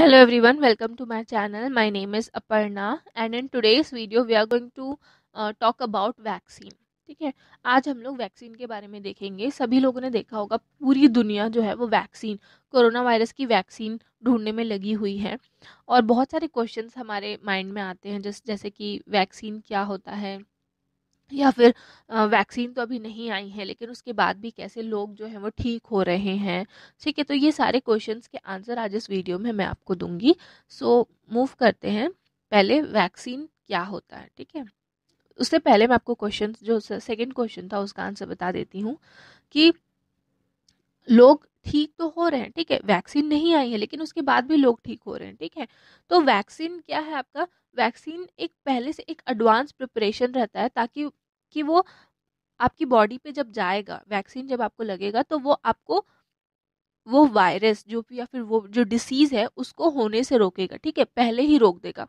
hello everyone welcome to my channel my name is aparna and in today's video we are going to uh, talk about vaccine ठीक है आज हम लोग vaccine के बारे में देखेंगे सभी लोगों ने देखा होगा पूरी दुनिया जो है वो वैक्सीन कोरोना वायरस की वैक्सीन ढूंढने में लगी हुई है और बहुत सारे क्वेश्चंस हमारे माइंड में आते हैं जैसे कि वैक्सीन क्या होता है या फिर वैक्सीन तो अभी नहीं आई है लेकिन उसके बाद भी कैसे लोग जो हैं वो ठीक हो रहे हैं ठीक है तो ये सारे क्वेश्चंस के आंसर आज इस वीडियो में मैं आपको दूंगी सो so, मूव करते हैं पहले वैक्सीन क्या होता है ठीक है उससे पहले मैं आपको क्वेश्चन जो सेकेंड क्वेश्चन था उसका आंसर बता देती हूँ कि लोग ठीक तो हो रहे हैं ठीक है वैक्सीन नहीं आई है लेकिन उसके बाद भी लोग ठीक हो रहे हैं ठीक है तो वैक्सीन क्या है आपका वैक्सीन एक पहले से एक एडवांस प्रिपरेशन रहता है ताकि कि वो आपकी बॉडी पे जब जाएगा वैक्सीन जब आपको लगेगा तो वो आपको वो वायरस जो या फिर वो जो डिसीज़ है उसको होने से रोकेगा ठीक है पहले ही रोक देगा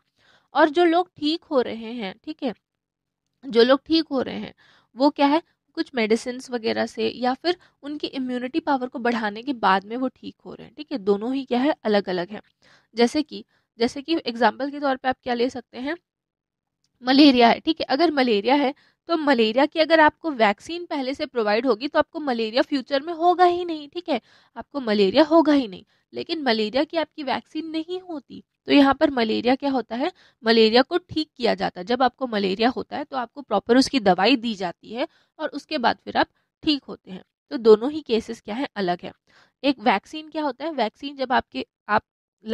और जो लोग ठीक हो रहे हैं ठीक है जो लोग ठीक हो रहे हैं वो क्या है कुछ मेडिसिन वगैरह से या फिर उनकी इम्यूनिटी पावर को बढ़ाने के बाद में वो ठीक हो रहे हैं ठीक है दोनों ही क्या है अलग अलग है जैसे कि जैसे कि एग्जाम्पल के तौर पर आप क्या ले सकते हैं मलेरिया है ठीक है अगर मलेरिया है तो मलेरिया की अगर आपको वैक्सीन पहले से प्रोवाइड होगी तो आपको मलेरिया फ्यूचर में होगा ही नहीं ठीक है आपको मलेरिया होगा ही नहीं लेकिन मलेरिया की आपकी वैक्सीन नहीं होती तो यहाँ पर मलेरिया क्या होता है मलेरिया को ठीक किया जाता है जब आपको मलेरिया होता है तो आपको प्रॉपर उसकी दवाई दी जाती है और उसके बाद फिर आप ठीक होते हैं तो दोनों ही केसेस क्या है अलग है एक वैक्सीन क्या होता है वैक्सीन जब आपके आप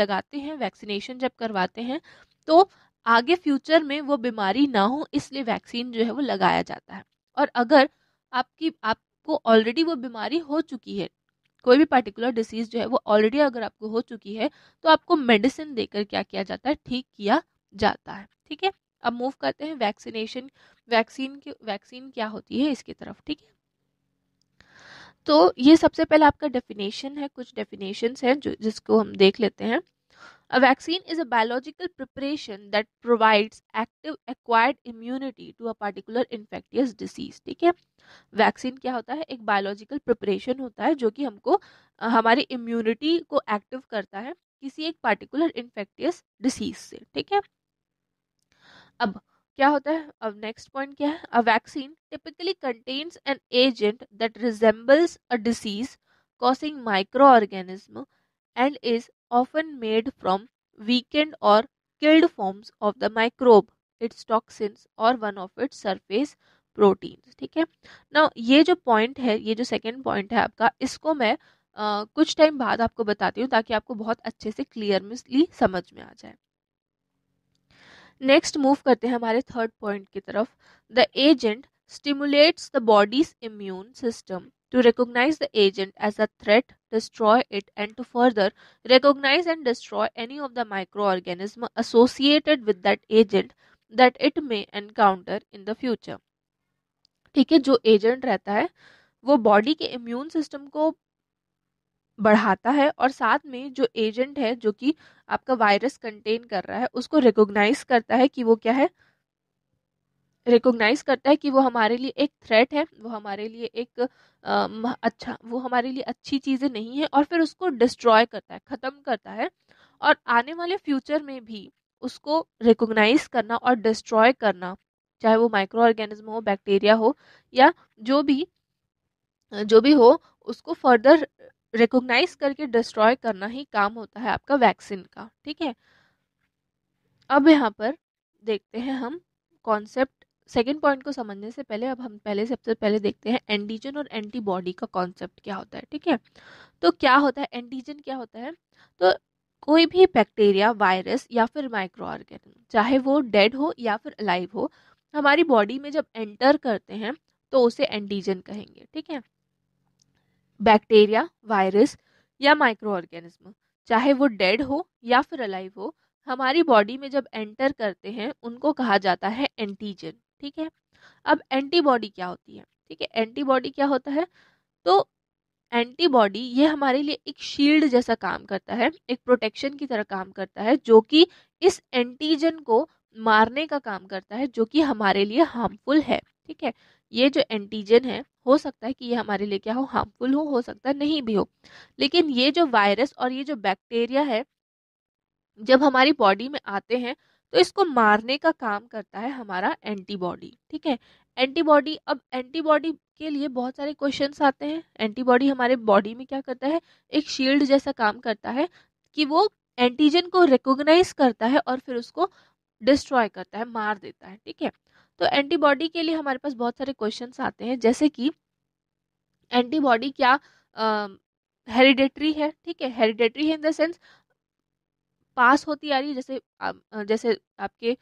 लगाते हैं वैक्सीनेशन जब करवाते हैं तो आगे फ्यूचर में वो बीमारी ना हो इसलिए वैक्सीन जो है वो लगाया जाता है और अगर आपकी आपको ऑलरेडी वो बीमारी हो चुकी है कोई भी पर्टिकुलर डिसीज़ जो है वो ऑलरेडी अगर आपको हो चुकी है तो आपको मेडिसिन देकर क्या किया जाता है ठीक किया जाता है ठीक है अब मूव करते हैं वैक्सीनेशन वैक्सीन की वैक्सीन क्या होती है इसकी तरफ ठीक है तो ये सबसे पहले आपका डेफिनेशन है कुछ डेफिनेशंस हैं जो जिसको हम देख लेते हैं A vaccine is a biological preparation that provides active acquired immunity to a particular infectious disease ठीक है वैक्सीन क्या होता है एक बायोलॉजिकल प्रिपरेशन होता है जो कि हमको हमारी इम्यूनिटी को एक्टिव करता है किसी एक पार्टिकुलर इन्फेक्टियस डिसीज से ठीक है अब क्या होता है अब नेक्स्ट पॉइंट क्या है a vaccine typically contains an agent that resembles a disease causing microorganism and is often made from weakened or killed forms of the microbe its toxins और one of its surface proteins ठीक है ना ये जो point है ये जो second point है आपका इसको मैं Uh, कुछ टाइम बाद आपको बताती हूँ ताकि आपको बहुत अच्छे से क्लियरली समझ में आ जाए नेक्स्ट मूव करते हैं हमारे थर्ड पॉइंट की तरफ the agent stimulates the body's immune system to recognize the agent as a threat, destroy it, and to further recognize and destroy any of the microorganism associated with that agent that it may encounter in the future. ठीक है जो agent रहता है वो body के immune system को बढ़ाता है और साथ में जो एजेंट है जो कि आपका वायरस कंटेन कर रहा है उसको रिकोगनाइज करता है कि वो क्या है रिकोगनाइज करता है कि वो हमारे लिए एक थ्रेट है वो हमारे लिए एक अच्छा वो हमारे लिए अच्छी चीज़ें नहीं है और फिर उसको डिस्ट्रॉय करता है ख़त्म करता है और आने वाले फ्यूचर में भी उसको रिकोगनाइज करना और डिस्ट्रॉय करना चाहे वो माइक्रो ऑर्गेनिज्म हो बैक्टीरिया हो या जो भी जो भी हो उसको फर्दर रिकोगनाइज करके डिस्ट्रॉय करना ही काम होता है आपका वैक्सीन का ठीक है अब यहाँ पर देखते हैं हम कॉन्सेप्ट सेकेंड पॉइंट को समझने से पहले अब हम पहले सबसे पहले देखते हैं एंटीजन और एंटीबॉडी का कॉन्सेप्ट क्या होता है ठीक है तो क्या होता है एंटीजन क्या होता है तो कोई भी बैक्टीरिया वायरस या फिर माइक्रो ऑर्गेनिज्म चाहे वो डेड हो या फिर अलाइव हो हमारी बॉडी में जब एंटर करते हैं तो उसे एंटीजन कहेंगे ठीक है बैक्टीरिया वायरस या माइक्रो ऑर्गेनिज्म चाहे वो डेड हो या फिर अलाइव हो हमारी बॉडी में जब एंटर करते हैं उनको कहा जाता है एंटीजन ठीक है अब एंटीबॉडी क्या होती है ठीक है एंटीबॉडी क्या होता है तो एंटीबॉडी ये हमारे लिए एक शील्ड जैसा काम करता है एक प्रोटेक्शन की तरह काम करता है जो कि इस एंटीजन को मारने का काम करता है जो कि हमारे लिए हार्मफुल है ठीक है ये जो एंटीजन है हो सकता है कि ये हमारे लिए क्या हो हार्मफुल हो हो सकता है नहीं भी हो लेकिन ये जो वायरस और ये जो बैक्टीरिया है जब हमारी बॉडी में आते हैं तो इसको मारने का काम करता है हमारा एंटीबॉडी ठीक है एंटीबॉडी अब एंटीबॉडी के लिए बहुत सारे क्वेश्चन आते हैं एंटीबॉडी हमारे बॉडी में क्या करता है एक शील्ड जैसा काम करता है कि वो एंटीजन को रिकोगनाइज करता है और फिर उसको डिस्ट्रॉय करता है मार देता है ठीक है तो एंटीबॉडी के लिए हमारे पास बहुत सारे क्वेश्चन आते हैं जैसे कि एंटीबॉडी क्या हेरिडेटरी है ठीक है हेरिडेटरी है इन द सेंस पास होती आ रही है जैसे आप, जैसे आपके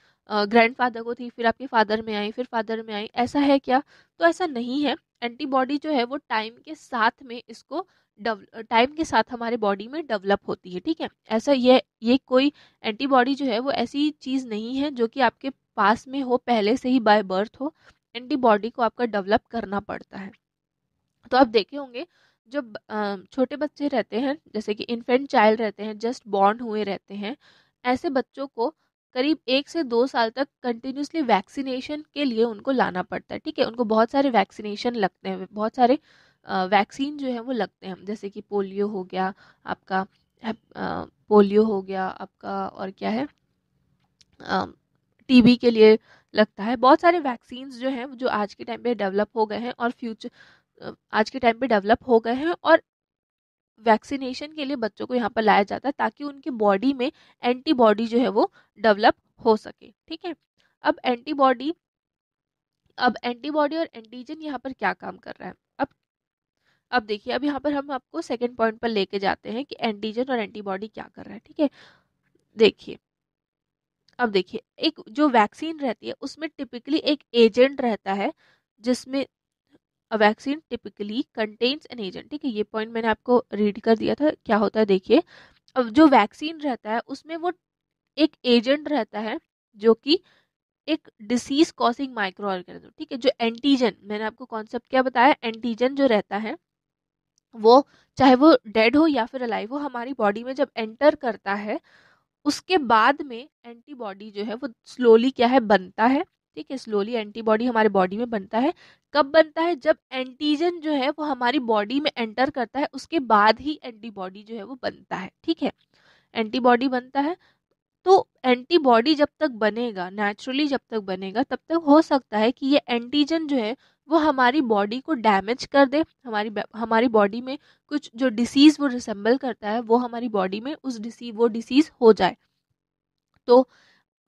ग्रैंड फादर को थी फिर आपके फादर में आई फिर फादर में आई ऐसा है क्या तो ऐसा नहीं है एंटीबॉडी जो है वो टाइम के साथ में इसको टाइम के साथ हमारे बॉडी में डेवलप होती है ठीक है ऐसा ये ये कोई एंटीबॉडी जो है वो ऐसी चीज़ नहीं है जो कि आपके पास में हो पहले से ही बाय बर्थ हो एंटीबॉडी को आपका डेवलप करना पड़ता है तो आप देखे होंगे जो छोटे बच्चे रहते हैं जैसे कि इन्फेंट चाइल्ड रहते हैं जस्ट बॉर्न हुए रहते हैं ऐसे बच्चों को करीब एक से दो साल तक कंटिन्यूसली वैक्सीनेशन के लिए उनको लाना पड़ता है ठीक है उनको बहुत सारे वैक्सीनेशन लगते हैं बहुत सारे वैक्सीन जो है वो लगते हैं जैसे कि पोलियो हो गया आपका पोलियो हो गया आपका और क्या है टीबी के लिए लगता है बहुत सारे वैक्सीन्स जो हैं जो आज के टाइम पे डेवलप हो गए हैं और फ्यूचर आज के टाइम पे डेवलप हो गए हैं और वैक्सीनेशन के लिए बच्चों को यहाँ पर लाया जाता है ताकि उनकी बॉडी में एंटीबॉडी जो है वो डेवलप हो सके ठीक है अब एंटीबॉडी अब एंटीबॉडी और एंटीजन यहाँ पर क्या काम कर रहा है अब अब देखिए अब यहाँ पर हम आपको सेकेंड पॉइंट पर लेके जाते हैं कि एंटीजन और एंटीबॉडी क्या कर रहा है ठीक है देखिए अब देखिए एक जो वैक्सीन रहती है उसमें टिपिकली एक एजेंट रहता है जिसमें a vaccine typically contains an agent ठीक है ये पॉइंट मैंने आपको रीड कर दिया था क्या होता है देखिए अब जो वैक्सीन रहता है उसमें वो एक एजेंट रहता है जो कि एक डिसीज कॉसिंग माइक्रो ऑर्गेनिज्म ठीक है जो एंटीजन मैंने आपको कॉन्सेप्ट क्या बताया एंटीजन जो रहता है वो चाहे वो डेड हो या फिर अलाइव हो हमारी बॉडी में जब एंटर करता है उसके बाद में एंटीबॉडी जो है वो स्लोली क्या है बनता है ठीक है स्लोली एंटीबॉडी हमारे बॉडी में बनता है कब बनता है जब एंटीजन जो है वो हमारी बॉडी में एंटर करता है उसके बाद ही एंटीबॉडी जो है वो बनता है ठीक है एंटीबॉडी बनता है तो एंटीबॉडी जब तक बनेगा नेचुरली जब तक बनेगा तब तक हो सकता है कि ये एंटीजन जो है वो हमारी बॉडी को डैमेज कर दे हमारी हमारी बॉडी में कुछ जो डिसीज़ वो रिसेम्बल करता है वो हमारी बॉडी में उस डिसीज वो डिसीज़ हो जाए तो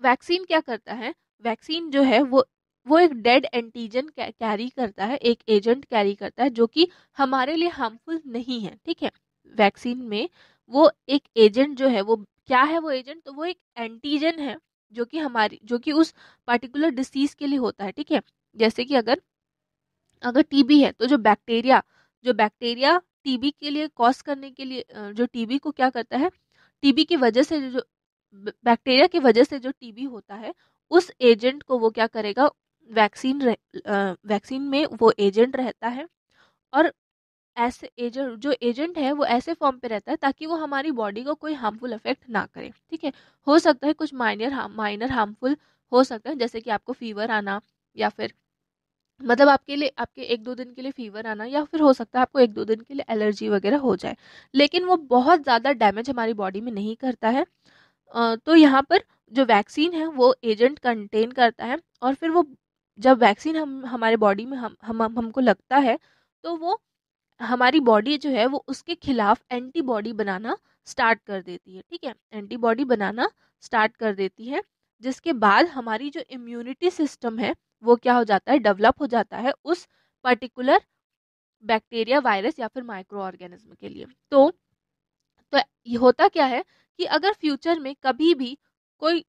वैक्सीन क्या करता है वैक्सीन जो है वो वो एक डेड एंटीजन कैरी करता है एक एजेंट कैरी करता है जो कि हमारे लिए हार्मफुल नहीं है ठीक है वैक्सीन में वो एक एजेंट जो है वो क्या है वो एजेंट तो वो एक एंटीजन है जो कि हमारी जो कि उस पार्टिकुलर डिसीज के लिए होता है ठीक है जैसे कि अगर अगर टीबी है तो जो बैक्टीरिया जो बैक्टीरिया टीबी के लिए कॉज करने के लिए जो टीबी को क्या करता है टीबी की वजह से जो बैक्टीरिया की वजह से जो टीबी होता है उस एजेंट को वो क्या करेगा वैक्सीन वैक्सीन में वो एजेंट रहता है और ऐसे एजेंट जो एजेंट है वो ऐसे फॉर्म पे रहता है ताकि वो हमारी बॉडी को कोई हार्मफुल इफेक्ट ना करे ठीक है हो सकता है कुछ माइनर हार्म माइनर हार्मफुल हो सकता है जैसे कि आपको फीवर आना या फिर मतलब आपके लिए आपके एक दो दिन के लिए फीवर आना या फिर हो सकता है आपको एक दो दिन के लिए एलर्जी वगैरह हो जाए लेकिन वो बहुत ज़्यादा डैमेज हमारी बॉडी में नहीं करता है तो यहाँ पर जो वैक्सीन है वो एजेंट कंटेन करता है और फिर वो जब वैक्सीन हम हमारे बॉडी में हम हम हमको लगता है तो वो हमारी बॉडी जो है वो उसके खिलाफ एंटीबॉडी बनाना स्टार्ट कर देती है ठीक है एंटीबॉडी बनाना स्टार्ट कर देती है जिसके बाद हमारी जो इम्यूनिटी सिस्टम है वो क्या हो जाता है डेवलप हो जाता है उस पर्टिकुलर बैक्टीरिया वायरस या फिर माइक्रो ऑर्गेनिज्म के लिए तो तो ये होता क्या है कि अगर फ्यूचर में कभी भी कोई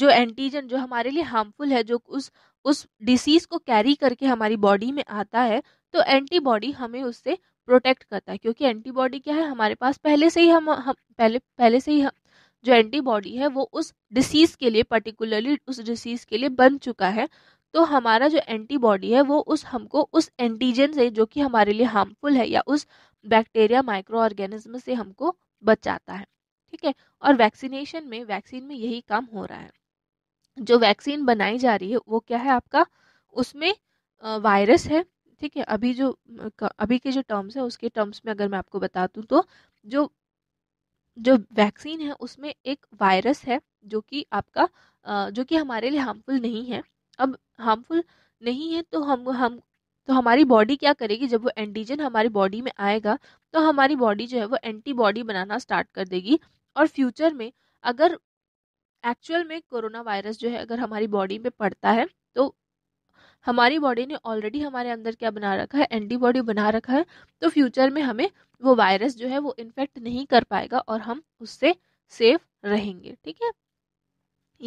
जो एंटीजन जो हमारे लिए हार्मफुल है जो उस उस डिसीज को कैरी करके हमारी बॉडी में आता है तो एंटीबॉडी हमें उससे प्रोटेक्ट करता है क्योंकि एंटीबॉडी क्या है हमारे पास पहले से ही हम, हम पहले पहले से ही हम, जो एंटीबॉडी है वो उस डिसीज़ के लिए पर्टिकुलरली उस डिसीज़ के लिए बन चुका है तो हमारा जो एंटीबॉडी है वो उस हमको उस एंटीजन से जो कि हमारे लिए हार्मफुल है या उस बैक्टीरिया माइक्रो ऑर्गेनिज्म से हमको बचाता है ठीक है और वैक्सीनेशन में वैक्सीन में यही काम हो रहा है जो वैक्सीन बनाई जा रही है वो क्या है आपका उसमें वायरस है ठीक है अभी जो अभी के जो टर्म्स है उसके टर्म्स में अगर मैं आपको बता दूँ तो जो जो वैक्सीन है उसमें एक वायरस है जो कि आपका जो कि हमारे लिए हार्मफुल नहीं है अब हार्मफुल नहीं है तो हम हम तो हमारी बॉडी क्या करेगी जब वो एंटीजन हमारी बॉडी में आएगा तो हमारी बॉडी जो है वो एंटीबॉडी बनाना स्टार्ट कर देगी और फ्यूचर में अगर एक्चुअल में कोरोना वायरस जो है अगर हमारी बॉडी में पड़ता है तो हमारी बॉडी ने ऑलरेडी हमारे अंदर क्या बना रखा है एंटीबॉडी बना रखा है तो फ्यूचर में हमें वो वायरस जो है वो इन्फेक्ट नहीं कर पाएगा और हम उससे सेफ रहेंगे ठीक है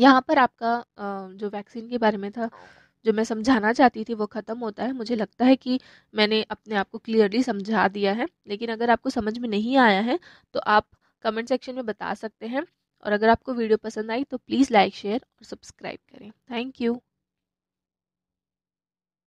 यहाँ पर आपका जो वैक्सीन के बारे में था जो मैं समझाना चाहती थी वो ख़त्म होता है मुझे लगता है कि मैंने अपने आप को क्लियरली समझा दिया है लेकिन अगर आपको समझ में नहीं आया है तो आप कमेंट सेक्शन में बता सकते हैं और अगर आपको वीडियो पसंद आई तो प्लीज़ लाइक शेयर और सब्सक्राइब करें थैंक यू